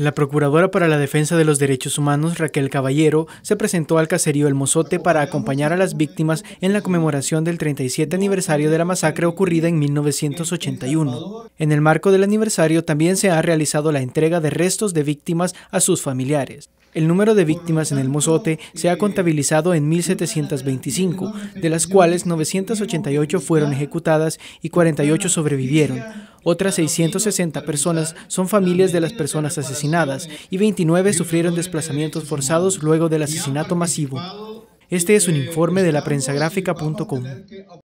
La Procuradora para la Defensa de los Derechos Humanos, Raquel Caballero, se presentó al caserío El Mozote para acompañar a las víctimas en la conmemoración del 37 aniversario de la masacre ocurrida en 1981. En el marco del aniversario también se ha realizado la entrega de restos de víctimas a sus familiares. El número de víctimas en el Mozote se ha contabilizado en 1.725, de las cuales 988 fueron ejecutadas y 48 sobrevivieron. Otras 660 personas son familias de las personas asesinadas y 29 sufrieron desplazamientos forzados luego del asesinato masivo. Este es un informe de la